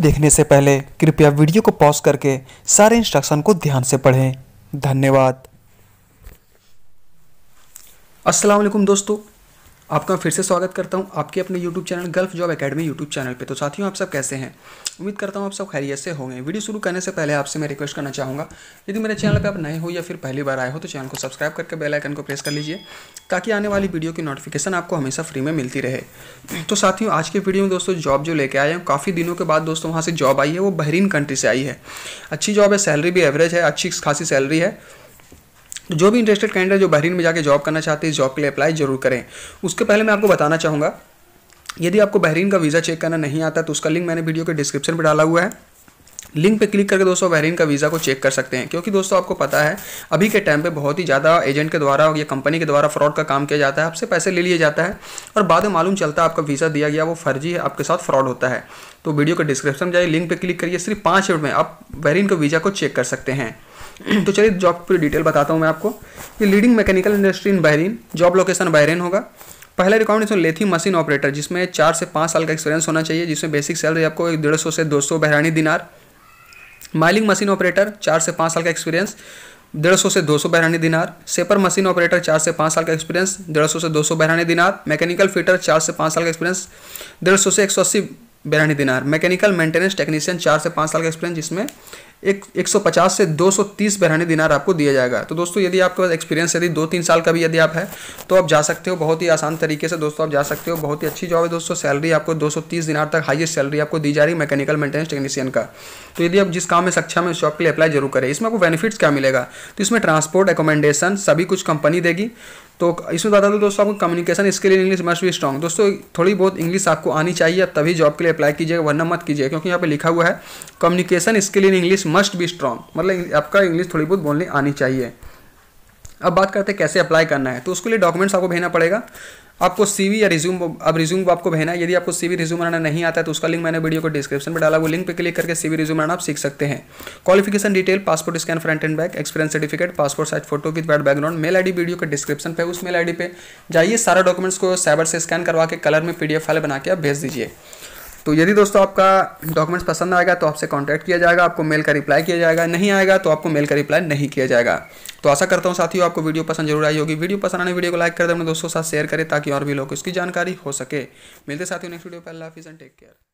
देखने से पहले कृपया वीडियो को पॉज करके सारे इंस्ट्रक्शन को ध्यान से पढ़ें धन्यवाद अस्सलाम वालेकुम दोस्तों आपका फिर से स्वागत करता हूं आपके अपने YouTube channel gulf job academy YouTube channel पे तो साथियों आप सब कैसे हैं उम्मीद करता हूं आप सब खैरियत से होंगे वीडियो शुरू करने से पहले आपसे मैं रिक्वेस्ट करना चाहूँगा यदि मेरे चैनल पे आप नए हो या फिर पहली बार आए हो तो चैनल को सब्सक्राइब करके बेल आइकन को प्रेस कर लीजिए ताकि आने वाली वीडियो की नोटिफिकेशन आपको हमेशा फ्री में मिलती रहे तो साथियों आज के वीडियो में दोस्तों जॉब जो लेके आए हैं काफ़ी दिनों के बाद दोस्तों वहाँ से जॉब आई है वो बहरीन कंट्री से आई है अच्छी जॉब है सैलरी भी एवरेज है अच्छी खासी सैलरी है तो जो भी इंटरेस्टेड कैंडिडेट जो बहरीन में जाकर जॉब करना चाहते हैं इस जॉब के लिए अप्लाई जरूर करें उसके पहले मैं आपको बताना चाहूँगा यदि आपको बहरीन का वीज़ा चेक करना नहीं आता तो उसका लिंक मैंने वीडियो के डिस्क्रिप्शन में डाला हुआ है लिंक पे क्लिक करके दोस्तों बहरीन का वीज़ा को चेक कर सकते हैं क्योंकि दोस्तों आपको पता है अभी के टाइम पे बहुत ही ज़्यादा एजेंट के द्वारा या कंपनी के द्वारा फ्रॉड का काम किया जाता है आपसे पैसे ले लिए जाता है और बाद में मालूम चलता है आपका वीज़ा दिया गया वो फर्जी है आपके साथ फ्रॉड होता है तो वीडियो के डिस्क्रिप्शन में जाइए लिंक पर क्लिक करिए सिर्फ पाँच मिनट में आप बहरीन का वीज़ा को चेक कर सकते हैं तो चलिए जॉब की पूरी डिटेल बताता हूँ मैं आपको ये leading mechanical industry in Bahrain job location Bahrain होगा पहला रिकॉमेंडेशन लेथी मशीन ऑपरेटर जिसमें चार से पाँच साल का एक्सपीरियंस होना चाहिए जिसमें बेसिक सैलरी आपको एक डेढ़ सौ से दो सौ बहरानी दिनार माइलिंग मशीन ऑपरेटर चार से पाँच साल का एक्सपीरियंस डेढ़ सौ से दो सौ बहरानी दिनार सेपर मशीन ऑपरेटर चार से पाँच साल का एक्सपीरियंस डेढ़ सौ से दो सौ बहरानी दिनार मैकेनिकल फिटर चार से पाँच साल का एक्सपीरियंस डेढ़ सौ से एक सौ अस्सी बहरानी दिनार मैकेनिकल मेंटेनेंस टेक्नीशियन चार से पाँच साल का एक्सपीरियंस जिसमें एक एक सौ पचास से दो सौ तीस बहरानी दिनार आपको दिया जाएगा तो दोस्तों यदि आपके पास एक्सपीरियंस यदि दो तीन साल का भी यदि आप है तो आप जा सकते हो बहुत ही आसान तरीके से दोस्तों आप जा सकते हो बहुत ही अच्छी जॉब है दोस्तों सैलरी आपको दो सौ तीस दिनार तक हाइएस्ट सैलरी आपको दी जा रही है मैकेनिकल मेंटेनेंस टेक्नीशियन का तो यदि आप जिस काम में सक्षम है उस जॉब के लिए अप्लाई जरूर करें इसमें आपको बेनिफिट्स क्या मिलेगा तो इसमें ट्रांसपोर्ट एकोमेंडेशन सभी कुछ कंपनी देगी तो इसमें बता दूँ दोस्तों आपको communication skill in English must भी स्ट्रॉन्ग दोस्तों थोड़ी बहुत इंग्लिश आपको आनी चाहिए तभी जॉब के लिए अप्लाई कीजिएगा वरना मत कीजिएगा क्योंकि यहाँ पे लिखा हुआ है communication skill in English must be strong मतलब आपका इंग्लिश थोड़ी बहुत बोलनी आनी चाहिए अब बात करते हैं कैसे अप्लाई करना है तो उसके लिए डॉक्यूमेंट्स आपको भेजना पड़ेगा आपको सी या रिज्यूम अब रिज्यूम आपको भेजना है यदि आपको सी वी रिज्यूम बनाना नहीं आता है तो उसका लिंक मैंने वीडियो को डिस्क्रिप्शन में डाला वो लिंक पे क्लिक करके सी वी रिज्यूम बनाना आप सीख सकते हैं qualification detail passport scan front and back experience certificate passport size photo with bad background mail I video के डिस्क्रिप्शन पर उस मेल आई पे जाइए सारा डॉक्यूमेंट्स को साइबर से स्कैन करवा के कलर में पीडीएफ फाइल बना के आप भेज दीजिए तो यदि दोस्तों आपका डॉक्यूमेंट्स पसंद आएगा तो आपसे कॉन्टैक्ट किया जाएगा आपको मेल का रिप्लाई किया जाएगा नहीं आएगा तो आपको मेल का रिप्लाई नहीं किया जाएगा तो आशा करता हूँ साथियों आपको वीडियो पसंद जरूर आई होगी वीडियो पसंद आने वीडियो को लाइक कर दे अपने दोस्तों साथ शेयर करें ताकि और भी लोग इसकी जानकारी हो सके मिलते साथियों नेक्स्ट वीडियो पर अल्लाह हाफिज़ एंड टेक केयर